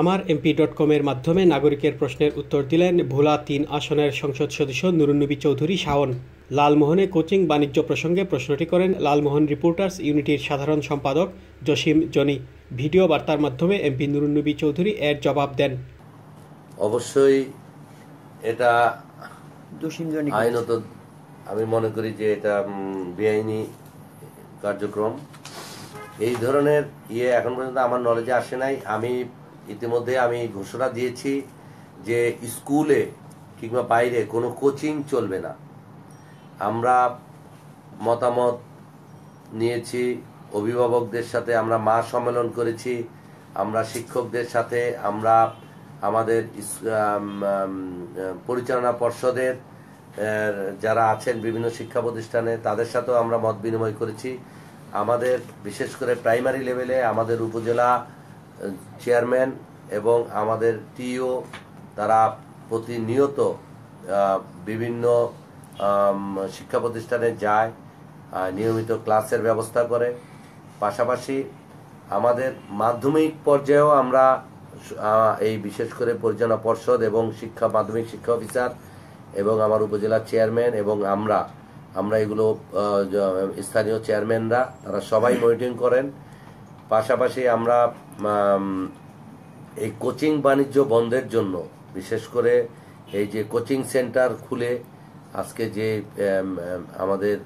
আমার MP dot কমের মাধ্যমে নাগরিকের প্রশ্নের উত্তর দিলেন ভোলা তিন আসনের সংসদ সদস্য নুরুন্নবী চৌধুরী শাওন লালমোহনে কোচিং বাণিজ্য প্রসঙ্গে প্রশ্নটি করেন লালমোহন রিপোর্টার্স ইউনিটির সাধারণ সম্পাদক জসিম জনি ভিডিও বার্তার মাধ্যমে এমপি নুরুন্নবী চৌধুরী এর জবাব দেন অবশ্যই এটা আইনত আমি মনে করি যে এটা বেআইনি কার্যক্রম এই ধরনের ইয়ে এখন পর্যন্ত আমার নলেজে আসে নাই আমি ইতিমধ্যে আমি ঘোষণা দিয়েছি যে স্কুলে কিংবা বাইরে কোনো কোচিং চলবে না আমরা মতামত নিয়েছি অভিভাবকদের সাথে আমরা মা সম্মেলন করেছি আমরা শিক্ষকদের সাথে আমরা আমাদের পরিচালনা পর্ষদের যারা আছেন বিভিন্ন শিক্ষা প্রতিষ্ঠানে তাদের সাথেও আমরা মত বিনিময় করেছি আমাদের বিশেষ করে প্রাইমারি লেভেলে আমাদের উপজেলা চেয়ারম্যান এবং আমাদের টিও তারা প্রতিনিয়ত বিভিন্ন শিক্ষা প্রতিষ্ঠানে যায় নিয়মিত ক্লাসের ব্যবস্থা করে পাশাপাশি আমাদের মাধ্যমিক পর্যায়েও আমরা এই বিশেষ করে পরিচালনা পর্ষদ এবং শিক্ষা মাধ্যমিক শিক্ষা অফিসার এবং আমার উপজেলা চেয়ারম্যান এবং আমরা আমরা এগুলো স্থানীয় চেয়ারম্যানরা তারা সবাই মনিটরিং করেন পাশাপাশি আমরা এই কোচিং বাণিজ্য বন্ধের জন্য বিশেষ করে এই যে কোচিং সেন্টার খুলে আজকে যে আমাদের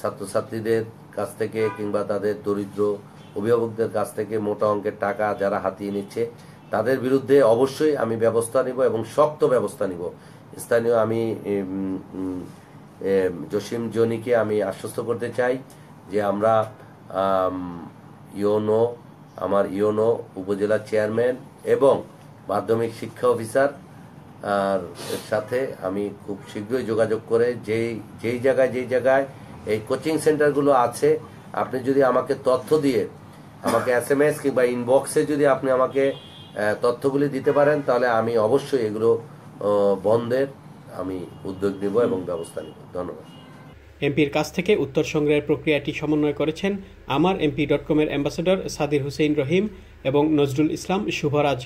ছাত্রছাত্রীদের কাছ থেকে কিংবা তাদের দরিদ্র অভিভাবকদের কাছ থেকে মোটা অঙ্কের টাকা যারা হাতিয়ে নিচ্ছে তাদের বিরুদ্ধে অবশ্যই আমি ব্যবস্থা নিব এবং শক্ত ব্যবস্থা নিব স্থানীয় আমি জসিম জনিকে আমি আশ্বস্ত করতে চাই যে আমরা ইয়োনো আমার ইউনো উপজেলা চেয়ারম্যান এবং মাধ্যমিক শিক্ষা অফিসার আর সাথে আমি খুব শীঘ্রই যোগাযোগ করে যেই যেই জায়গায় যেই জায়গায় এই কোচিং সেন্টারগুলো আছে আপনি যদি আমাকে তথ্য দিয়ে আমাকে এস এম এস কিংবা ইনবক্সে যদি আপনি আমাকে তথ্যগুলি দিতে পারেন তাহলে আমি অবশ্যই এগুলো বন্ধের আমি উদ্যোগ নেব এবং ব্যবস্থা নেব ধন্যবাদ এমপির কাছ থেকে উত্তর সংগ্রহের প্রক্রিয়াটি সমন্বয় করেছেন আমার এমপি ডট কমের অ্যাম্বাসেডর সাদির হুসেইন রহিম এবং নজরুল ইসলাম শুভরাজ